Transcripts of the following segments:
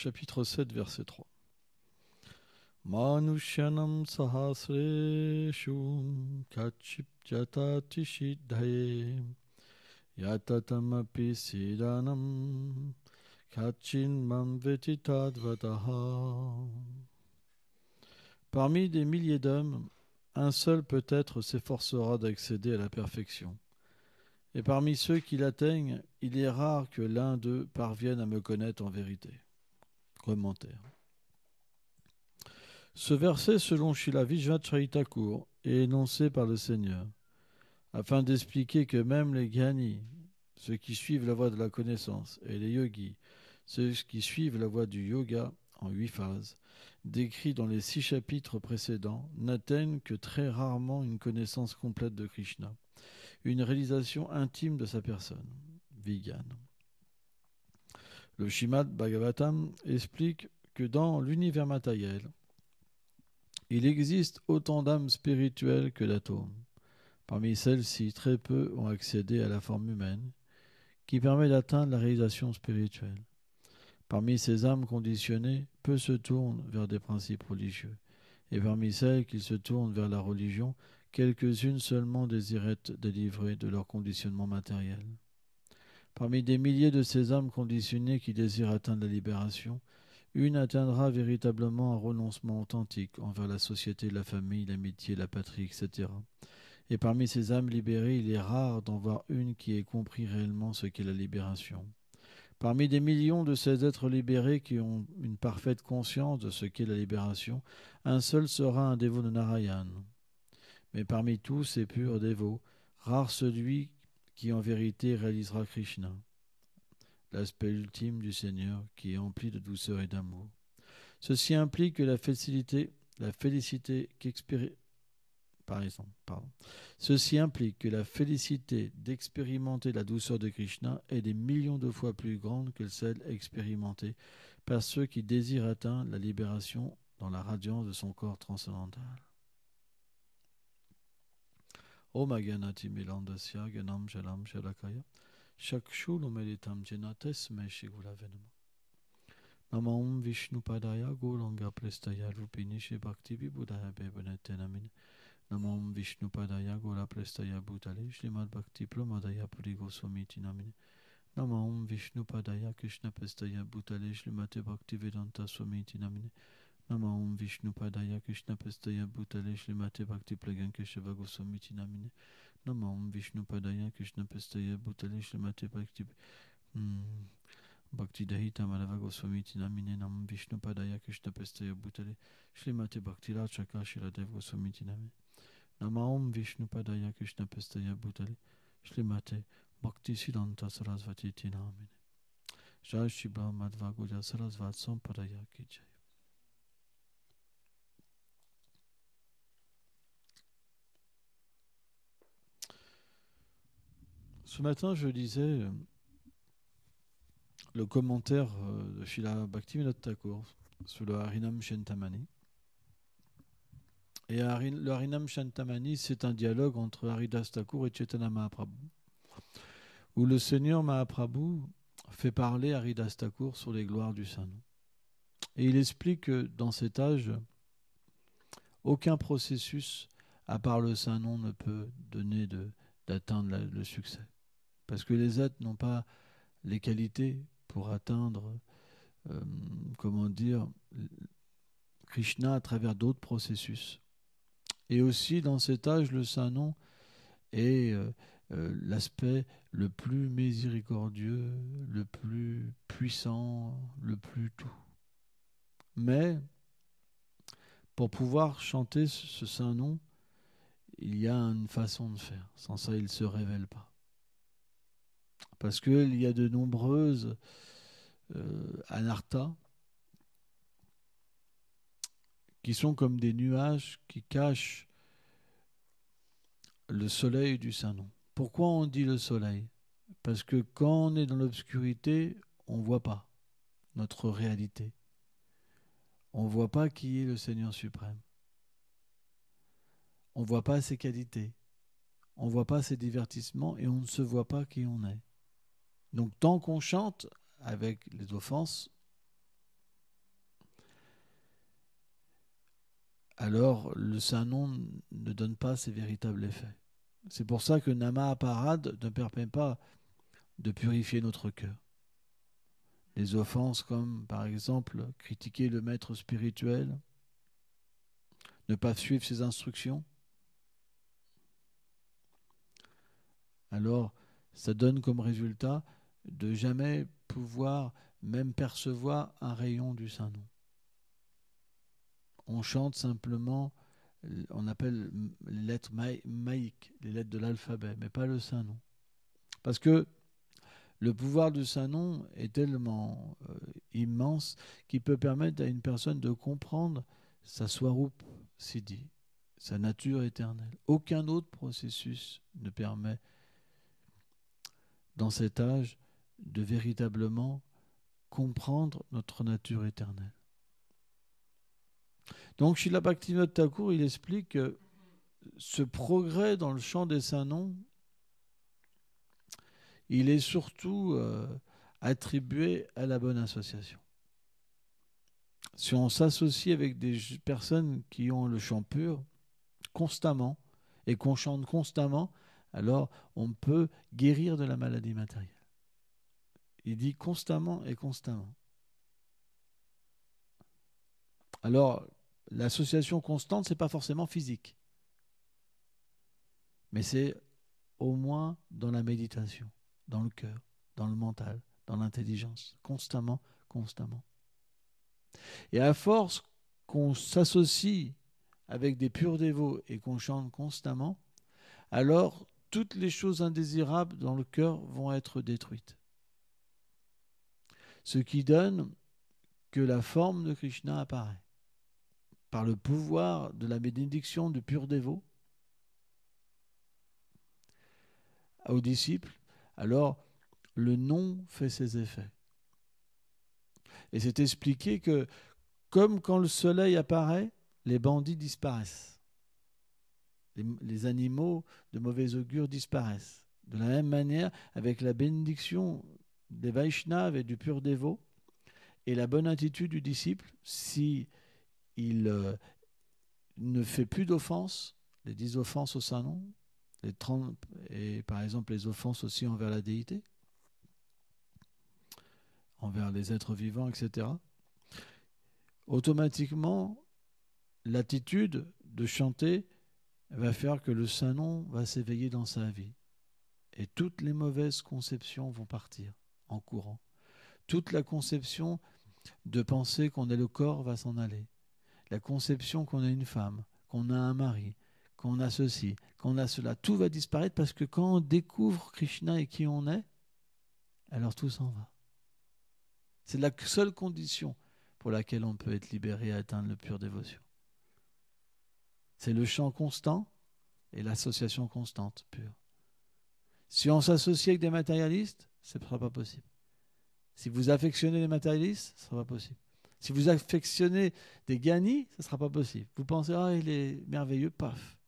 chapitre 7, verset 3. Manushyanam sahasreshu kachipjatatishidhaye yatatamapi sidanam kachin vetitadvataha. Parmi des milliers d'hommes, un seul peut-être s'efforcera d'accéder à la perfection. Et parmi ceux qui l'atteignent, il est rare que l'un d'eux parvienne à me connaître en vérité commentaire. Ce verset, selon Shila Charitakur, est énoncé par le Seigneur, afin d'expliquer que même les gyanis, ceux qui suivent la voie de la connaissance, et les yogis, ceux qui suivent la voie du yoga en huit phases, décrits dans les six chapitres précédents, n'atteignent que très rarement une connaissance complète de Krishna, une réalisation intime de sa personne, vegan. Le Shimad Bhagavatam explique que dans l'univers matériel, il existe autant d'âmes spirituelles que d'atomes. Parmi celles-ci, très peu ont accédé à la forme humaine, qui permet d'atteindre la réalisation spirituelle. Parmi ces âmes conditionnées, peu se tournent vers des principes religieux, et parmi celles qui se tournent vers la religion, quelques-unes seulement désiraient délivrer de leur conditionnement matériel. Parmi des milliers de ces âmes conditionnées qui désirent atteindre la libération, une atteindra véritablement un renoncement authentique envers la société, la famille, l'amitié, la patrie, etc. Et parmi ces âmes libérées, il est rare d'en voir une qui ait compris réellement ce qu'est la libération. Parmi des millions de ces êtres libérés qui ont une parfaite conscience de ce qu'est la libération, un seul sera un dévot de Narayan. Mais parmi tous ces purs dévots, rare celui qui en vérité réalisera Krishna, l'aspect ultime du Seigneur qui est empli de douceur et d'amour. Ceci implique que la félicité, la félicité par exemple, Ceci implique que la félicité d'expérimenter la douceur de Krishna est des millions de fois plus grande que celle expérimentée par ceux qui désirent atteindre la libération dans la radiance de son corps transcendantal. Om Agyanati Milandasya Gyanam Shalam Shalakaya Shakshulu Meditam meshi Meshigula Venama om Vishnu Padaya Golanga Prestaya Rupini Shri Bhakti Vibudaya Nama om Vishnu Padaya Gola Prestaya Bhutale Shlimad Bhakti Pramadaya Puri Goswamiti Nama om Vishnu Padaya Krishna Prestaya Bhutale Shlimate Bhakti Vedanta swami Namine Namo Om Vishnu Padaya Krishna Pestaya Bhutale Shri Mate Bhakti Pragyan Keshava Goswami Chinamine Namo Om Vishnu Padaya Krishna Pestaya Bhutale Shri Mate Bhakti Bhakti mm, Dahita Madhava Goswami Chinamine Namo Om Vishnu Padaya Krishna Pestaya Bhutale Shri Mate Bhakti Racha Kashira Dev Goswami Chinamine Namo Om Vishnu Padaya Krishna Pestaya Bhutale Shri Mate Bhakti Siddhanta Sarasvati Chinamine Jai Shri Brahma Dva Gudya Sarasvati Sampadaya Kijai Ce matin, je lisais euh, le commentaire euh, de Shila Bhakti Thakur sur le Harinam Shantamani. Et le Harinam Shantamani, c'est un dialogue entre Haridas Thakur et Chaitanya Mahaprabhu, où le Seigneur Mahaprabhu fait parler Haridas Thakur sur les gloires du saint nom. Et il explique que dans cet âge, aucun processus, à part le saint nom, ne peut donner d'atteindre le succès parce que les êtres n'ont pas les qualités pour atteindre, euh, comment dire, Krishna à travers d'autres processus. Et aussi dans cet âge, le saint nom est euh, euh, l'aspect le plus miséricordieux, le plus puissant, le plus tout. Mais pour pouvoir chanter ce saint nom, il y a une façon de faire. Sans ça, il ne se révèle pas parce qu'il y a de nombreuses euh, anarthas qui sont comme des nuages qui cachent le soleil du Saint-Nom. Pourquoi on dit le soleil Parce que quand on est dans l'obscurité, on ne voit pas notre réalité. On ne voit pas qui est le Seigneur suprême. On ne voit pas ses qualités. On ne voit pas ses divertissements et on ne se voit pas qui on est. Donc tant qu'on chante avec les offenses, alors le saint nom ne donne pas ses véritables effets. C'est pour ça que Nama Parade ne permet pas de purifier notre cœur. Les offenses comme par exemple critiquer le maître spirituel, ne pas suivre ses instructions, alors ça donne comme résultat de jamais pouvoir même percevoir un rayon du Saint-Nom. On chante simplement, euh, on appelle les lettres maïques, les lettres de l'alphabet, mais pas le Saint-Nom. Parce que le pouvoir du Saint-Nom est tellement euh, immense qu'il peut permettre à une personne de comprendre sa si dit, sa nature éternelle. Aucun autre processus ne permet, dans cet âge, de véritablement comprendre notre nature éternelle. Donc Shila de Thakur, il explique que ce progrès dans le chant des saints noms, il est surtout euh, attribué à la bonne association. Si on s'associe avec des personnes qui ont le chant pur constamment et qu'on chante constamment, alors on peut guérir de la maladie matérielle. Il dit constamment et constamment. Alors, l'association constante, ce n'est pas forcément physique, mais c'est au moins dans la méditation, dans le cœur, dans le mental, dans l'intelligence, constamment, constamment. Et à force qu'on s'associe avec des purs dévots et qu'on chante constamment, alors toutes les choses indésirables dans le cœur vont être détruites ce qui donne que la forme de Krishna apparaît. Par le pouvoir de la bénédiction du pur dévot aux disciples, alors le nom fait ses effets. Et c'est expliqué que, comme quand le soleil apparaît, les bandits disparaissent. Les, les, animaux de mauvais augure disparaissent. De la même manière, avec la bénédiction des Vaishnaves et du pur dévot, et la bonne attitude du disciple, si il euh, ne fait plus d'offense les dix offenses au Saint-Nom, les et par exemple les offenses aussi envers la déité, envers les êtres vivants, etc., automatiquement, l'attitude de chanter va faire que le Saint-Nom va s'éveiller dans sa vie. Et toutes les mauvaises conceptions vont partir en courant. Toute la conception de penser qu'on est le corps va s'en aller. La conception qu'on est une femme, qu'on a un mari, qu'on a ceci, qu'on a cela, tout va disparaître parce que quand on découvre Krishna et qui on est, alors tout s'en va. C'est la seule condition pour laquelle on peut être libéré à atteindre le pur dévotion. C'est le champ constant et l'association constante pure. Si on s'associe avec des matérialistes, ce ne sera pas possible. Si vous affectionnez les matérialistes, ce ne sera pas possible. Si vous affectionnez des gagnis, ce ne sera pas possible. Vous pensez, ah, il est merveilleux, paf.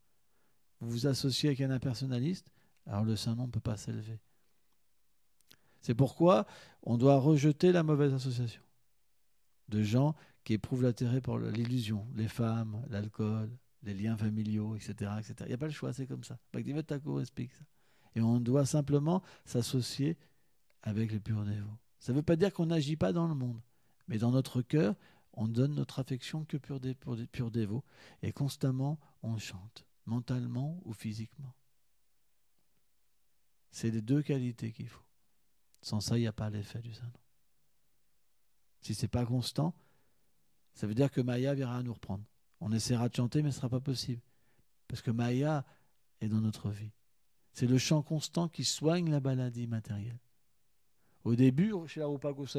Vous vous associez avec un impersonnaliste, alors le saint nom ne peut pas s'élever. C'est pourquoi on doit rejeter la mauvaise association de gens qui éprouvent l'intérêt pour l'illusion, les femmes, l'alcool, les liens familiaux, etc. etc. Il n'y a pas le choix, c'est comme ça. Bhaktivinoda explique ça. Et on doit simplement s'associer avec le purs dévot. Ça ne veut pas dire qu'on n'agit pas dans le monde, mais dans notre cœur, on donne notre affection que pur, des pur, dévots. dévot, et constamment on chante, mentalement ou physiquement. C'est les deux qualités qu'il faut. Sans ça, il n'y a pas l'effet du saint Si c'est pas constant, ça veut dire que Maya viendra nous reprendre. On essaiera de chanter, mais ce ne sera pas possible. Parce que Maya est dans notre vie. C'est le chant constant qui soigne la maladie matérielle. Au début, chez la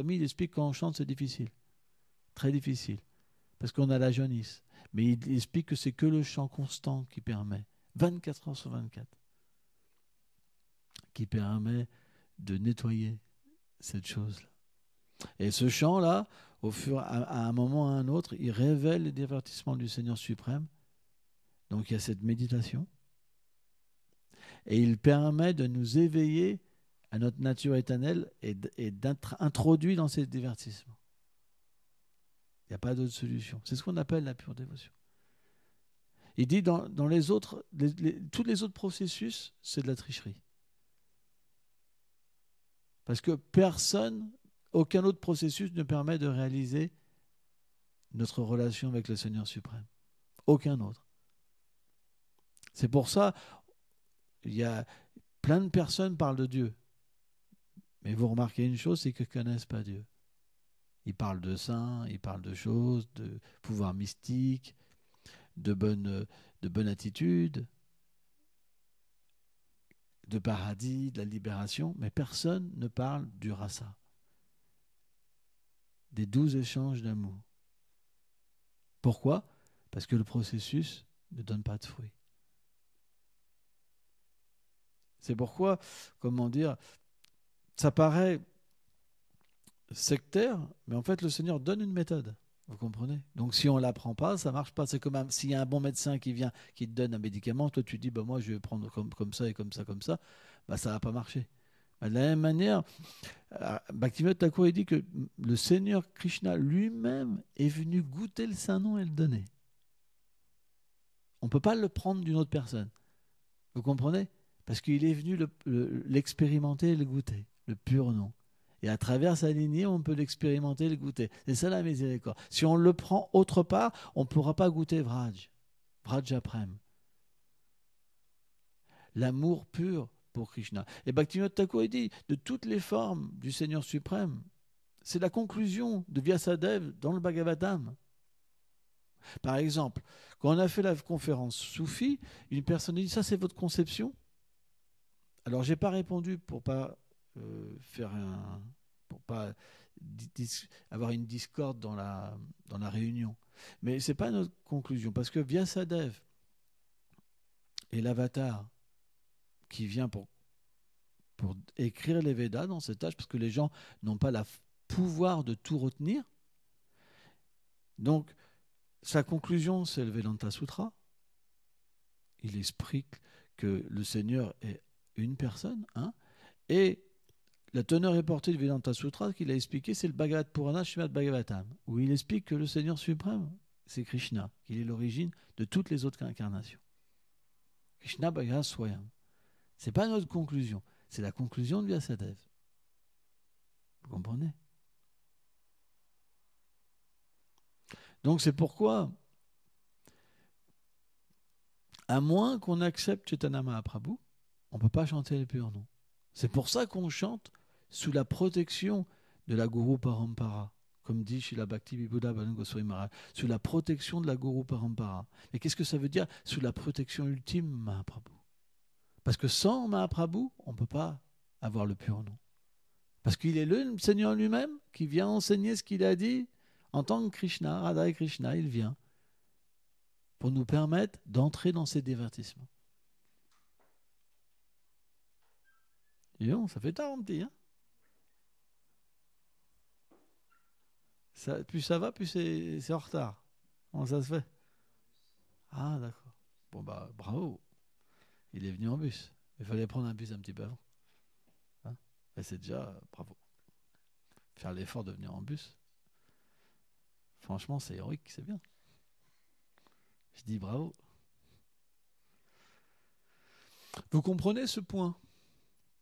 il explique qu'en quand chante, c'est difficile. Très difficile. Parce qu'on a la jeunesse. Mais il explique que c'est que le chant constant qui permet, 24 heures sur 24, qui permet de nettoyer cette chose-là. Et ce chant-là, au fur à, à un moment à un autre, il révèle les divertissements du Seigneur suprême. Donc il y a cette méditation. Et il permet de nous éveiller à notre nature éternelle et, d'être introduit dans ces divertissements. Il n'y a pas d'autre solution. C'est ce qu'on appelle la pure dévotion. Il dit dans, les autres, tous les autres processus, c'est de la tricherie. Parce que personne, aucun autre processus ne permet de réaliser notre relation avec le Seigneur suprême. Aucun autre. C'est pour ça, il y a plein de personnes parlent de Dieu. Mais vous remarquez une chose, c'est que ne connaissent pas Dieu. Ils parlent de saints, ils parlent de choses, de pouvoir mystique, de bonne, de attitude, de paradis, de la libération, mais personne ne parle du rasa, des douze échanges d'amour. Pourquoi Parce que le processus ne donne pas de fruits. C'est pourquoi, comment dire, ça paraît sectaire, mais en fait, le Seigneur donne une méthode. Vous comprenez Donc si on ne l'apprend pas, ça ne marche pas. C'est comme s'il y a un bon médecin qui vient, qui te donne un médicament, toi tu dis, bah, moi je vais prendre comme, comme ça et comme ça, comme ça, bah, ça va pas marcher. De la même manière, euh, Bhaktivinoda Thakur dit que le Seigneur Krishna lui-même est venu goûter le Saint-Nom et le donner. On ne peut pas le prendre d'une autre personne. Vous comprenez Parce qu'il est venu l'expérimenter et le goûter le pur nom. Et à travers sa lignée, on peut l'expérimenter, le goûter. C'est ça la miséricorde. Si on le prend autre part, on ne pourra pas goûter Vraj, Vraj L'amour pur pour Krishna. Et Bhaktivinoda Thakur dit de toutes les formes du Seigneur suprême, c'est la conclusion de Vyasadev dans le Bhagavatam. Par exemple, quand on a fait la conférence Soufi, une personne dit Ça, c'est votre conception Alors, j'ai pas répondu pour pas euh, faire un, pour pas avoir une discorde dans la, dans la réunion. Mais c'est pas notre conclusion, parce que Vyasadev et l'avatar qui vient pour, pour écrire les Védas dans cette âge parce que les gens n'ont pas le pouvoir de tout retenir. Donc, sa conclusion, c'est le Vedanta Sutra. Il explique que le Seigneur est une personne, hein, et la teneur portée de Vedanta Sutra qu'il a expliqué, c'est le Bhagavad Purana Bhagavatam, où il explique que le Seigneur suprême, c'est Krishna, qu'il est l'origine de toutes les autres incarnations. Krishna Bhagavat Swayam. n'est pas notre conclusion, c'est la conclusion de Vyasadev. Vous comprenez Donc c'est pourquoi, à moins qu'on accepte Chaitanya Prabhu, on ne peut pas chanter les purs noms. C'est pour ça qu'on chante sous la protection de la Guru Parampara, comme dit Shila Bhakti Bibuddha Maharaj, sous la protection de la Guru Parampara. Mais qu'est-ce que ça veut dire sous la protection ultime Mahaprabhu Parce que sans Mahaprabhu, on ne peut pas avoir le pur nom. Parce qu'il est le Seigneur lui-même qui vient enseigner ce qu'il a dit en tant que Krishna, Radha et Krishna, il vient pour nous permettre d'entrer dans ces divertissements. Et ça fait tard, on Hein plus ça va, plus c'est en retard. Comment ça se fait Ah, d'accord. Bon, bah, bravo. Il est venu en bus. Il fallait prendre un bus un petit peu avant. Et hein c'est déjà bravo. Faire l'effort de venir en bus. Franchement, c'est héroïque, c'est bien. Je dis bravo. Vous comprenez ce point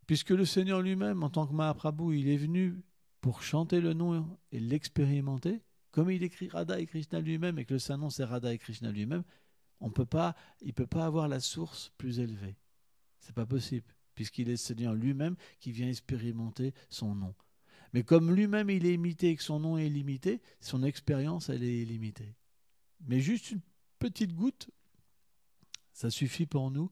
Puisque le Seigneur lui-même, en tant que Mahaprabhu, il est venu pour chanter le nom et l'expérimenter, comme il écrit Radha et Krishna lui-même et que le Saint-Nom c'est Radha et Krishna lui-même, on peut pas, il ne peut pas avoir la source plus élevée. C'est pas possible, puisqu'il est le Seigneur lui-même qui vient expérimenter son nom. Mais comme lui-même il est imité et que son nom est limité, son expérience elle est limitée. Mais juste une petite goutte, ça suffit pour nous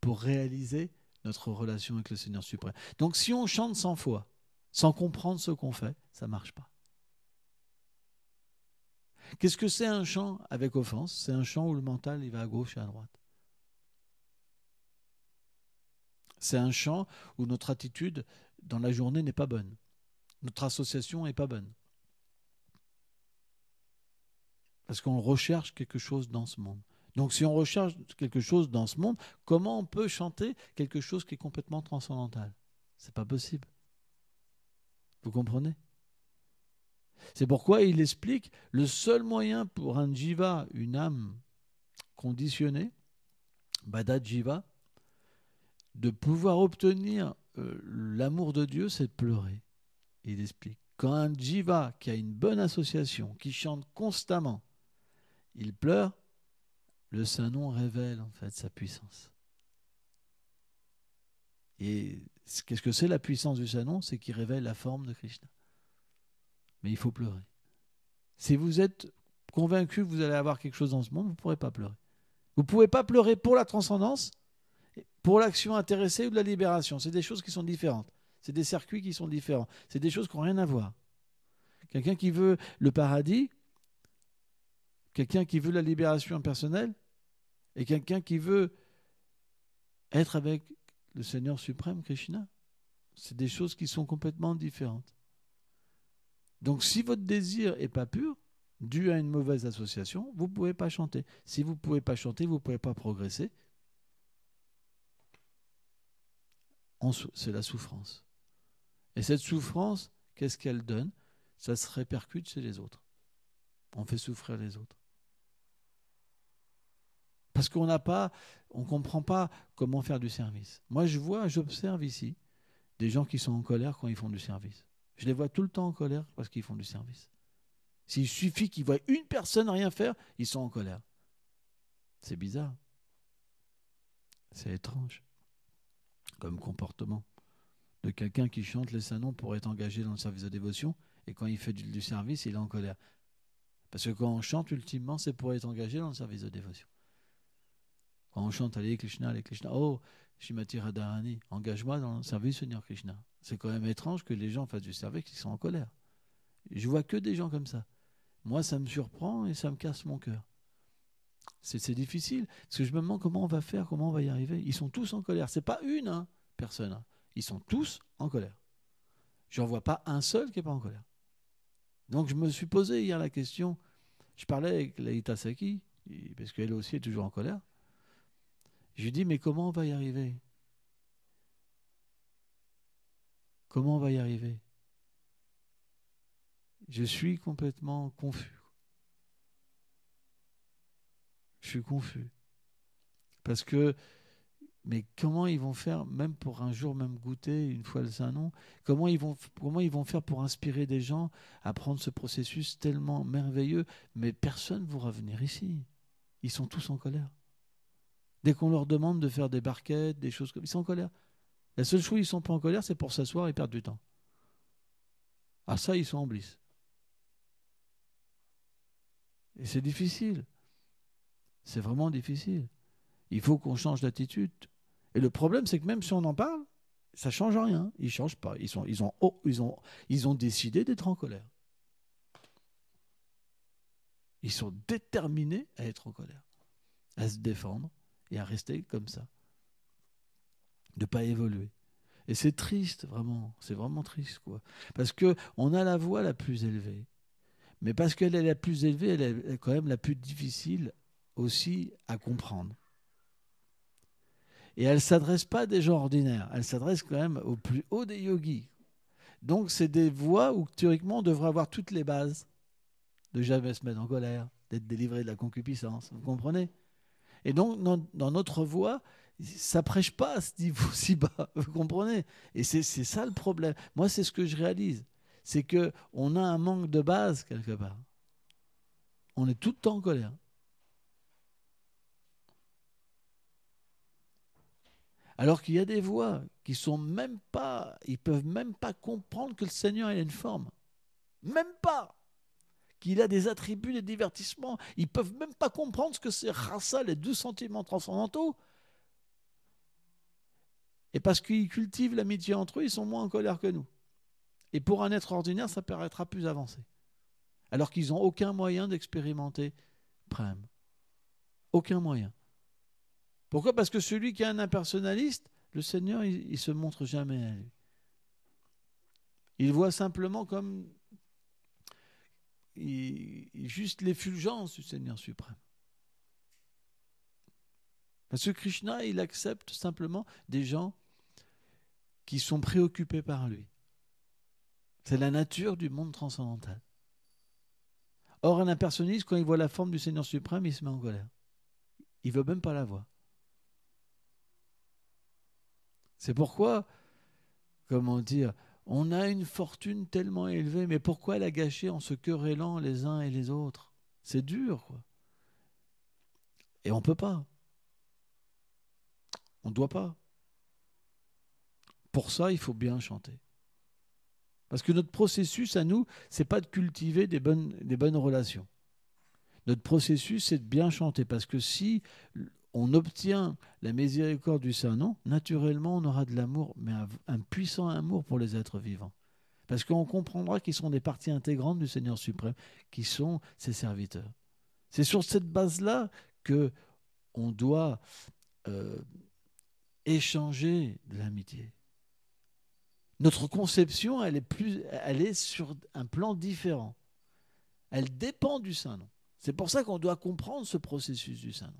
pour réaliser notre relation avec le Seigneur suprême. Donc si on chante 100 fois, sans comprendre ce qu'on fait, ça ne marche pas. Qu'est-ce que c'est un chant avec offense C'est un chant où le mental il va à gauche et à droite. C'est un chant où notre attitude dans la journée n'est pas bonne. Notre association n'est pas bonne. Parce qu'on recherche quelque chose dans ce monde. Donc si on recherche quelque chose dans ce monde, comment on peut chanter quelque chose qui est complètement transcendantal Ce n'est pas possible. Vous comprenez C'est pourquoi il explique le seul moyen pour un jiva, une âme conditionnée, Bada jiva, de pouvoir obtenir euh, l'amour de Dieu, c'est de pleurer. Il explique. Quand un jiva qui a une bonne association, qui chante constamment, il pleure, le Saint-Nom révèle en fait sa puissance. Et qu'est-ce que c'est la puissance du Sanon C'est qu'il révèle la forme de Krishna. Mais il faut pleurer. Si vous êtes convaincu que vous allez avoir quelque chose dans ce monde, vous ne pourrez pas pleurer. Vous ne pouvez pas pleurer pour la transcendance, pour l'action intéressée ou de la libération. C'est des choses qui sont différentes. C'est des circuits qui sont différents. C'est des choses qui n'ont rien à voir. Quelqu'un qui veut le paradis, quelqu'un qui veut la libération personnelle, et quelqu'un qui veut être avec le Seigneur suprême, Krishna. C'est des choses qui sont complètement différentes. Donc si votre désir est pas pur, dû à une mauvaise association, vous ne pouvez pas chanter. Si vous ne pouvez pas chanter, vous ne pouvez pas progresser. C'est la souffrance. Et cette souffrance, qu'est-ce qu'elle donne Ça se répercute chez les autres. On fait souffrir les autres. Parce qu'on n'a pas, on comprend pas comment faire du service. Moi, je vois, j'observe ici des gens qui sont en colère quand ils font du service. Je les vois tout le temps en colère parce qu'ils font du service. S'il suffit qu'ils voient une personne rien faire, ils sont en colère. C'est bizarre. C'est étrange comme comportement de quelqu'un qui chante les sanons pour être engagé dans le service de dévotion et quand il fait du service, il est en colère. Parce que quand on chante, ultimement, c'est pour être engagé dans le service de dévotion. Quand on chante Hare Krishna, Hare Krishna, oh, Shimati Radharani, engage-moi dans le service Seigneur Krishna. C'est quand même étrange que les gens fassent du service qui sont en colère. Je vois que des gens comme ça. Moi, ça me surprend et ça me casse mon cœur. C'est difficile, parce que je me demande comment on va faire, comment on va y arriver. Ils sont tous en colère. C'est pas une hein, personne. Hein. Ils sont tous en colère. Je n'en vois pas un seul qui n'est pas en colère. Donc je me suis posé hier la question. Je parlais avec Laïta Saki, parce qu'elle aussi est toujours en colère. Je lui dis, mais comment on va y arriver Comment on va y arriver Je suis complètement confus. Je suis confus. Parce que, mais comment ils vont faire, même pour un jour, même goûter, une fois le Saint-Nom, comment ils, vont, comment ils vont faire pour inspirer des gens à prendre ce processus tellement merveilleux Mais personne ne voudra venir ici. Ils sont tous en colère. Dès qu'on leur demande de faire des barquettes, des choses comme ils sont en colère. La seule chose où ils ne sont pas en colère, c'est pour s'asseoir et perdre du temps. À ah, ça, ils sont en blisse. Et c'est difficile. C'est vraiment difficile. Il faut qu'on change d'attitude. Et le problème, c'est que même si on en parle, ça ne change rien. Ils ne changent pas. Ils, sont, ils, ont, oh, ils, ont, ils ont décidé d'être en colère. Ils sont déterminés à être en colère, à se défendre, et à rester comme ça, de pas évoluer. Et c'est triste, vraiment. C'est vraiment triste, quoi. Parce que on a la voix la plus élevée, mais parce qu'elle est la plus élevée, elle est quand même la plus difficile aussi à comprendre. Et elle ne s'adresse pas à des gens ordinaires. Elle s'adresse quand même au plus haut des yogis. Donc c'est des voies où théoriquement on devrait avoir toutes les bases de jamais se mettre en colère, d'être délivré de la concupiscence. Vous comprenez et donc, dans, notre voix, ça prêche pas à ce niveau si bas, vous comprenez Et c'est ça le problème. Moi, c'est ce que je réalise. C'est que on a un manque de base quelque part. On est tout le temps en colère. Alors qu'il y a des voix qui sont même pas, ils peuvent même pas comprendre que le Seigneur a une forme. Même pas qu'il a des attributs de divertissement. Ils peuvent même pas comprendre ce que c'est rasa, les deux sentiments transcendantaux. Et parce qu'ils cultivent l'amitié entre eux, ils sont moins en colère que nous. Et pour un être ordinaire, ça paraîtra plus avancé. Alors qu'ils n'ont aucun moyen d'expérimenter Aucun moyen. Pourquoi Parce que celui qui est un impersonnaliste, le Seigneur, il, ne se montre jamais à lui. Il voit simplement comme et, juste l'effulgence du Seigneur suprême. Parce que Krishna, il accepte simplement des gens qui sont préoccupés par lui. C'est la nature du monde transcendantal. Or, un impersonniste, quand il voit la forme du Seigneur suprême, il se met en colère. Il ne veut même pas la voir. C'est pourquoi, comment dire, on a une fortune tellement élevée, mais pourquoi la gâcher en se querellant les uns et les autres C'est dur, quoi. Et on ne peut pas. On ne doit pas. Pour ça, il faut bien chanter. Parce que notre processus à nous, c'est pas de cultiver des bonnes, des bonnes relations. Notre processus, c'est de bien chanter. Parce que si on obtient la miséricorde du Saint-Nom, naturellement, on aura de l'amour, mais un, puissant amour pour les êtres vivants. Parce qu'on comprendra qu'ils sont des parties intégrantes du Seigneur suprême, qui sont ses serviteurs. C'est sur cette base-là que on doit euh, échanger de l'amitié. Notre conception, elle est, plus, elle est sur un plan différent. Elle dépend du Saint-Nom. C'est pour ça qu'on doit comprendre ce processus du Saint-Nom.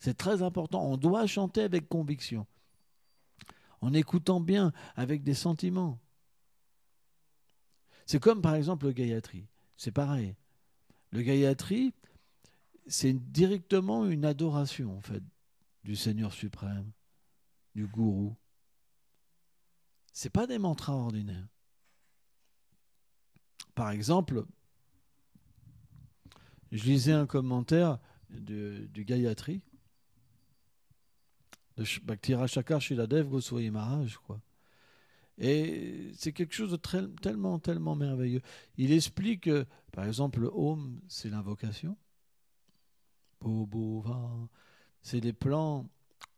C'est très important. On doit chanter avec conviction, en écoutant bien, avec des sentiments. C'est comme par exemple le Gayatri. C'est pareil. Le Gayatri, c'est directement une adoration en fait du Seigneur suprême, du Gourou. C'est pas des mantras ordinaires. Par exemple, je lisais un commentaire du Gayatri de la bah, Shakar Dev Goswami Maharaj. Quoi. Et c'est quelque chose de tellement, tellement merveilleux. Il explique, par exemple, le c'est l'invocation. C'est les plans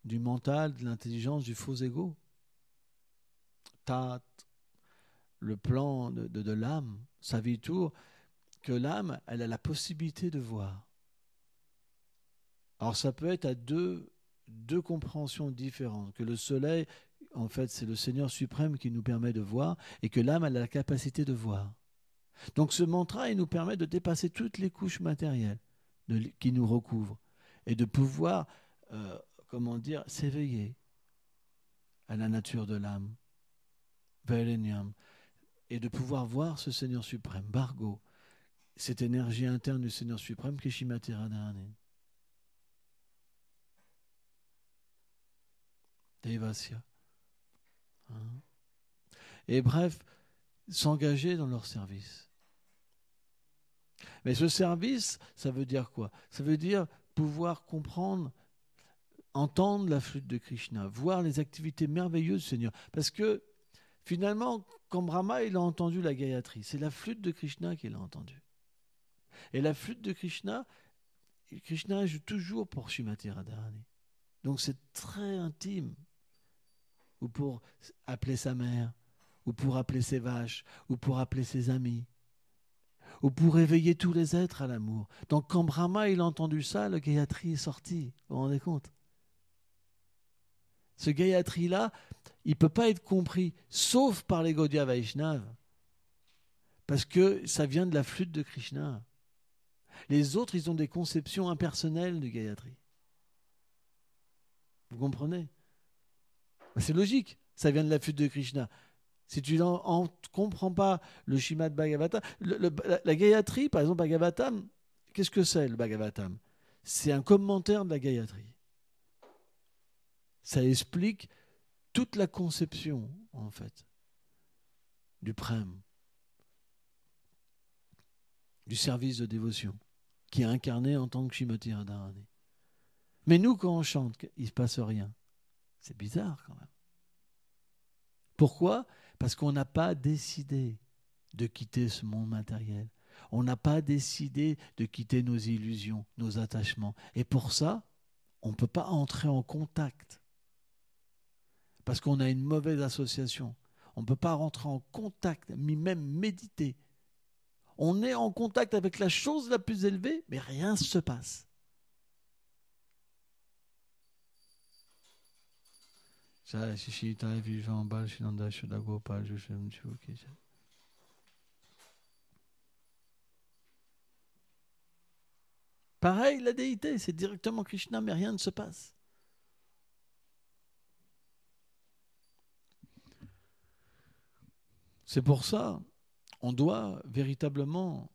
du mental, de l'intelligence, du faux égo. Tat, le plan de, de, de l'âme, sa vie tour, que l'âme, elle a la possibilité de voir. Alors ça peut être à deux deux compréhensions différentes, que le soleil, en fait, c'est le Seigneur suprême qui nous permet de voir, et que l'âme a la capacité de voir. Donc ce mantra, il nous permet de dépasser toutes les couches matérielles qui nous recouvrent, et de pouvoir, euh, comment dire, s'éveiller à la nature de l'âme, et de pouvoir voir ce Seigneur suprême, Bargo, cette énergie interne du Seigneur suprême qui est Hein? Et bref, s'engager dans leur service. Mais ce service, ça veut dire quoi Ça veut dire pouvoir comprendre, entendre la flûte de Krishna, voir les activités merveilleuses du Seigneur. Parce que finalement, quand Brahma, il a entendu la Gayatri, c'est la flûte de Krishna qu'il a entendue. Et la flûte de Krishna, Krishna joue toujours pour Shimati Radharani. Donc c'est très intime ou pour appeler sa mère, ou pour appeler ses vaches, ou pour appeler ses amis, ou pour éveiller tous les êtres à l'amour. Donc quand Brahma il a entendu ça, le Gayatri est sorti, vous vous rendez compte Ce Gayatri-là, il ne peut pas être compris, sauf par les Gaudiya Vaishnav, parce que ça vient de la flûte de Krishna. Les autres, ils ont des conceptions impersonnelles du Gayatri. Vous comprenez bah, c'est logique, ça vient de la fuite de Krishna. Si tu ne comprends pas le shima de Bhagavatam, la, Gayatri, par exemple, Bhagavatam, qu'est-ce que c'est le Bhagavatam C'est un commentaire de la Gayatri. Ça explique toute la conception, en fait, du prême, du service de dévotion, qui est incarné en tant que Shimati Radharani. Mais nous, quand on chante, il ne se passe rien. C'est bizarre quand même. Pourquoi Parce qu'on n'a pas décidé de quitter ce monde matériel. On n'a pas décidé de quitter nos illusions, nos attachements. Et pour ça, on ne peut pas entrer en contact. Parce qu'on a une mauvaise association. On ne peut pas rentrer en contact, ni même méditer. On est en contact avec la chose la plus élevée, mais rien ne se passe. Pareil, la déité, c'est directement Krishna, mais rien ne se passe. C'est pour ça, on doit véritablement...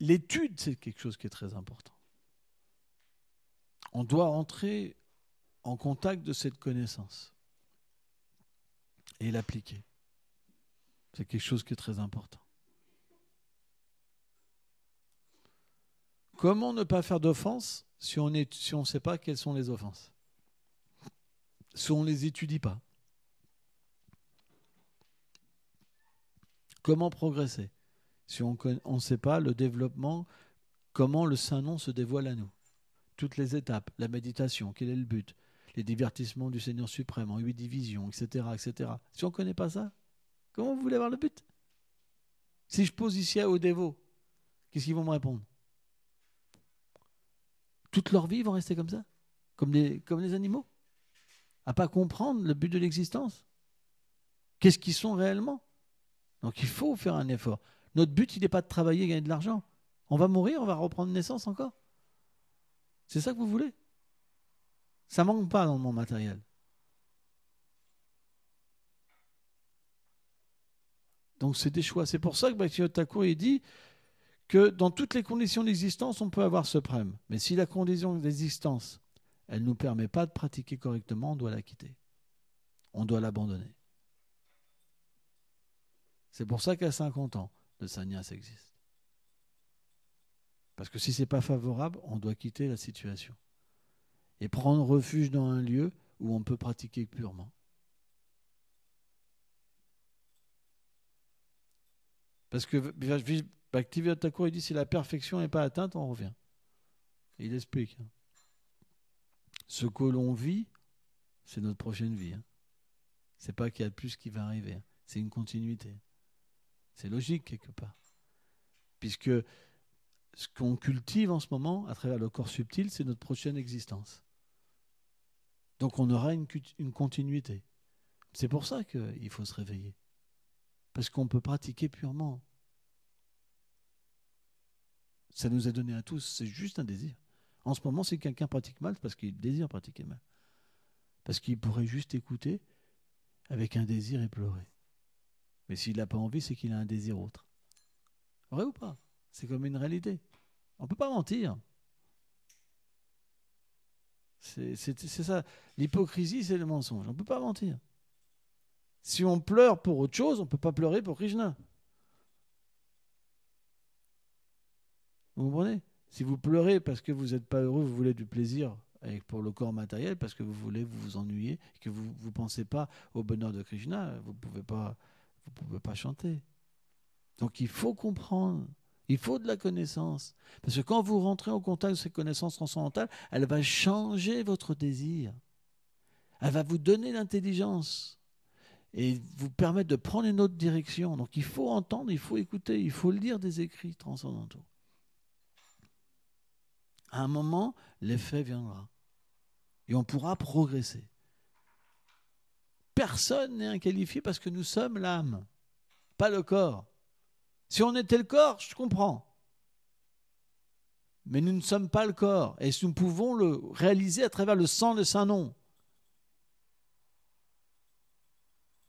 L'étude, c'est quelque chose qui est très important. On doit entrer en contact de cette connaissance et l'appliquer. C'est quelque chose qui est très important. Comment ne pas faire d'offense si on ne sait pas quelles sont les offenses Si on ne les étudie pas Comment progresser si on ne sait pas le développement, comment le Saint-Nom se dévoile à nous Toutes les étapes, la méditation, quel est le but les divertissements du Seigneur suprême en huit divisions, etc., etc. Si on ne connaît pas ça, comment vous voulez avoir le but Si je pose ici aux dévots, qu'est-ce qu'ils vont me répondre Toute leur vie, ils vont rester comme ça, comme des, comme les animaux, à pas comprendre le but de l'existence. Qu'est-ce qu'ils sont réellement Donc il faut faire un effort. Notre but, il n'est pas de travailler et gagner de l'argent. On va mourir, on va reprendre naissance encore. C'est ça que vous voulez ça ne manque pas dans le monde matériel. Donc c'est des choix. C'est pour ça que Bhakti dit que dans toutes les conditions d'existence, on peut avoir ce Mais si la condition d'existence, elle ne nous permet pas de pratiquer correctement, on doit la quitter. On doit l'abandonner. C'est pour ça qu'à 50 ans, le sannyas existe. Parce que si ce n'est pas favorable, on doit quitter la situation et prendre refuge dans un lieu où on peut pratiquer purement. Parce que Bhakti Thakur, il dit si la perfection n'est pas atteinte, on revient. Il explique. Hein. Ce que l'on vit, c'est notre prochaine vie. Hein. Ce n'est pas qu'il y a de plus qui va arriver. Hein. C'est une continuité. C'est logique quelque part. Puisque ce qu'on cultive en ce moment, à travers le corps subtil, c'est notre prochaine existence. Donc on aura une, continuité. C'est pour ça qu'il faut se réveiller. Parce qu'on peut pratiquer purement. Ça nous est donné à tous, c'est juste un désir. En ce moment, si quelqu'un pratique mal, c'est parce qu'il désire pratiquer mal. Parce qu'il pourrait juste écouter avec un désir et pleurer. Mais s'il n'a pas envie, c'est qu'il a un désir autre. Vrai ou pas C'est comme une réalité. On ne peut pas mentir. C'est ça. L'hypocrisie, c'est le mensonge. On ne peut pas mentir. Si on pleure pour autre chose, on ne peut pas pleurer pour Krishna. Vous comprenez Si vous pleurez parce que vous n'êtes pas heureux, vous voulez du plaisir avec, pour le corps matériel, parce que vous voulez vous, vous ennuyer, que vous ne pensez pas au bonheur de Krishna, vous ne pouvez pas chanter. Donc il faut comprendre il faut de la connaissance. Parce que quand vous rentrez en contact de cette connaissance transcendantale, elle va changer votre désir. Elle va vous donner l'intelligence et vous permettre de prendre une autre direction. Donc il faut entendre, il faut écouter, il faut lire des écrits transcendantaux. À un moment, l'effet viendra. Et on pourra progresser. Personne n'est inqualifié parce que nous sommes l'âme, pas le corps. Si on était le corps, je comprends. Mais nous ne sommes pas le corps et nous pouvons le réaliser à travers le sang de saint nom.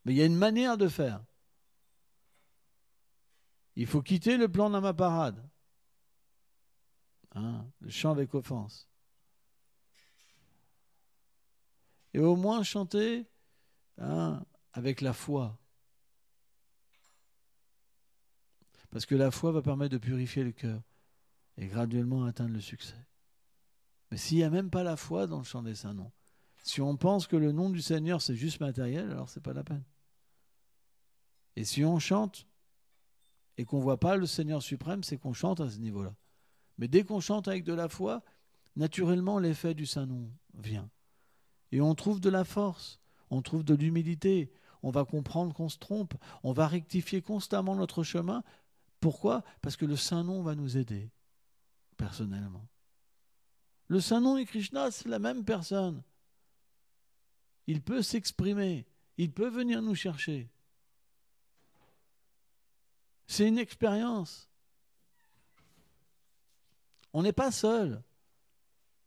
Mais il y a une manière de faire. Il faut quitter le plan d'Ama parade. Hein, le chant avec offense. Et au moins chanter hein, avec la foi. Parce que la foi va permettre de purifier le cœur et graduellement atteindre le succès. Mais s'il n'y a même pas la foi dans le chant des saints noms, si on pense que le nom du Seigneur c'est juste matériel, alors c'est pas la peine. Et si on chante et qu'on voit pas le Seigneur suprême, c'est qu'on chante à ce niveau-là. Mais dès qu'on chante avec de la foi, naturellement l'effet du saint nom vient. Et on trouve de la force, on trouve de l'humilité, on va comprendre qu'on se trompe, on va rectifier constamment notre chemin pourquoi Parce que le Saint-Nom va nous aider, personnellement. Le Saint-Nom et Krishna, c'est la même personne. Il peut s'exprimer, il peut venir nous chercher. C'est une expérience. On n'est pas seul.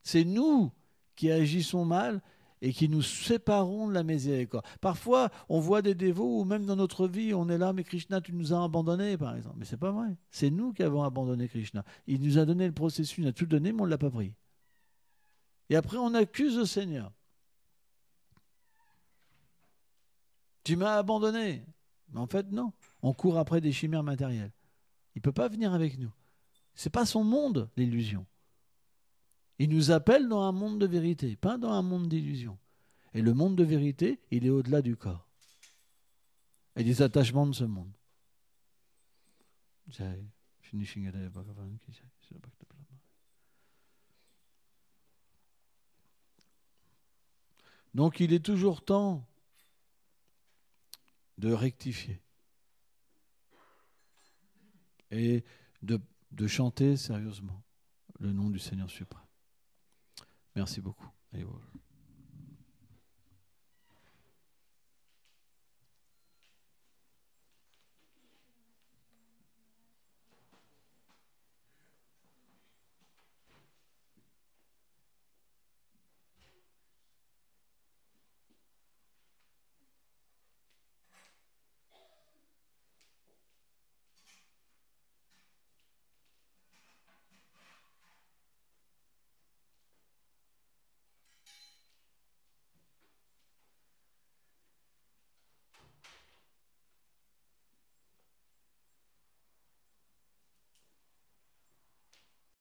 C'est nous qui agissons mal et qui nous séparons de la miséricorde. Parfois, on voit des dévots où même dans notre vie, on est là, mais Krishna, tu nous as abandonnés, par exemple. Mais c'est pas vrai. C'est nous qui avons abandonné Krishna. Il nous a donné le processus, il nous a tout donné, mais on ne l'a pas pris. Et après, on accuse le Seigneur. Tu m'as abandonné. Mais en fait, non. On court après des chimères matérielles. Il ne peut pas venir avec nous. C'est pas son monde, l'illusion. Il nous appelle dans un monde de vérité, pas dans un monde d'illusion. Et le monde de vérité, il est au-delà du corps et des attachements de ce monde. Donc il est toujours temps de rectifier et de, chanter sérieusement le nom du Seigneur suprême. Merci beaucoup.